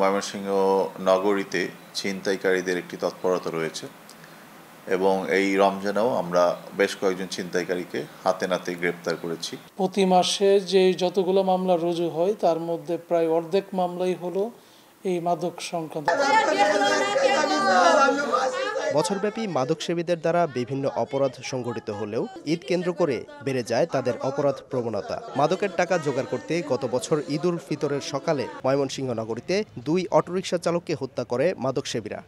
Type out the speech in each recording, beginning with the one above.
ময়মনসিংহ নগরীতে ছিনতাইকারীদের একটি তৎপরতা রয়েছে এবং এই রমজানেও আমরা বেশ কয়েকজন ছিনতাইকারীকে হাতে নাতে গ্রেপ্তার করেছি প্রতি মাসে যে যতগুলো মামলা রুজু হয় তার মধ্যে প্রায় অর্ধেক মামলাই হলো এই মাদক সংক্রান্ত বছরব্যাপী মাদকসেবীদের দ্বারা বিভিন্ন অপরাধ সংঘটিত হলেও ঈদ কেন্দ্র করে বেড়ে যায় তাদের অপরাধ প্রবণতা মাদকের টাকা জোগাড় করতে গত বছর ঈদ উল ফিতরের সকালে ময়মনসিংহ নগরীতে দুই অটোরিকশা চালককে হত্যা করে মাদকসেবীরা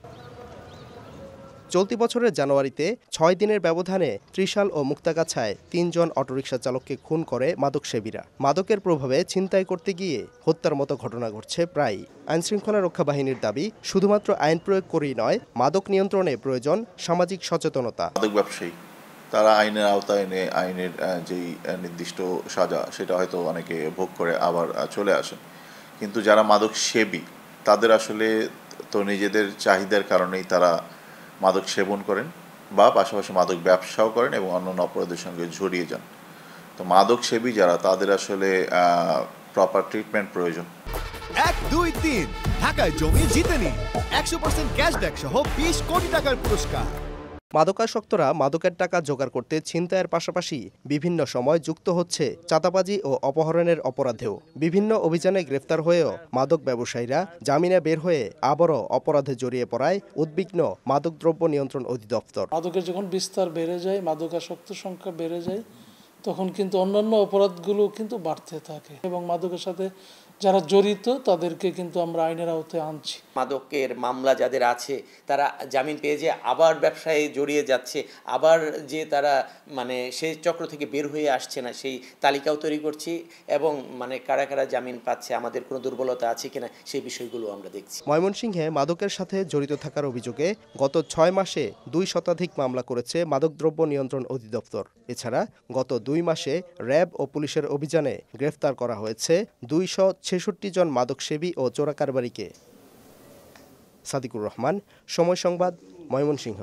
চলতি বছরের জানুয়ারিতে ছয় দিনের ব্যবধানে ত্রিশাল ও মুক্তাগাছায় তিনজন অটোরিকশা চালককে খুন করে মাদকসেবীরা মাদকের প্রভাবে ছিনতাই করতে গিয়ে হত্যার মতো ঘটনা ঘটছে প্রায়ই আইনশৃঙ্খলা রক্ষা বাহিনীর দাবি শুধুমাত্র আইন প্রয়োগ করেই নয় মাদক নিয়ন্ত্রণে প্রয়োজন সামাজিক সচেতনতা মাদক ব্যবসায়ী তারা আইনের আওতায় এনে আইনের যেই নির্দিষ্ট সাজা সেটা হয়তো অনেকে ভোগ করে আবার চলে আসেন কিন্তু যারা মাদক সেবী তাদের আসলে তো নিজেদের চাহিদার কারণেই তারা মাদক সেবন করেন বা পাশাপাশি মাদক ব্যবসাও করেন এবং অন্যান্য অপরাধের সঙ্গে জড়িয়ে যান তো মাদক সেবী যারা তাদের আসলে প্রপার ট্রিটমেন্ট প্রয়োজন এক দুই তিন ঢাকায় জমি জিতে নিন একশো পার্সেন্ট ক্যাশব্যাক সহ বিশ কোটি টাকার পুরস্কার মাদকাসক্তরা মাদকের টাকা জোগাড় করতে ছিনতাইয়ের পাশাপাশি বিভিন্ন সময় যুক্ত হচ্ছে চাঁদাবাজি ও অপহরণের অপরাধেও বিভিন্ন অভিযানে গ্রেফতার হয়েও মাদক ব্যবসায়ীরা জামিনে বের হয়ে আবারও অপরাধে জড়িয়ে পড়ায় উদ্বিগ্ন মাদকদ্রব্য নিয়ন্ত্রণ অধিদপ্তর মাদকের যখন বিস্তার বেড়ে যায় মাদকাসক্ত সংখ্যা বেড়ে যায় তখন কিন্তু অন্যান্য অপরাধগুলো কিন্তু বাড়তে থাকে এবং মাদকের সাথে যারা জড়িত তাদেরকে কিন্তু আমরা আইনের আওতায় আনছি মাদকের মামলা যাদের আছে তারা জামিন পেয়ে যে আবার ব্যবসায় জড়িয়ে যাচ্ছে আবার যে তারা মানে সেই চক্র থেকে বের হয়ে আসছে না সেই তালিকাও তৈরি করছি এবং মানে কারা কারা জামিন পাচ্ছে আমাদের কোনো দুর্বলতা আছে কিনা সেই বিষয়গুলো আমরা দেখছি ময়মনসিংহে মাদকের সাথে জড়িত থাকার অভিযোগে গত ছয় মাসে দুই শতাধিক মামলা করেছে মাদকদ্রব্য নিয়ন্ত্রণ অধিদপ্তর এছাড়া গত দুই মাসে র্যাব ও পুলিশের অভিযানে গ্রেফতার করা হয়েছে দুইশো ছেষট্টি জন মাদকসেবী ও চোরাকারবারিকে সাদিকুর রহমান সময় সংবাদ ময়মনসিংহ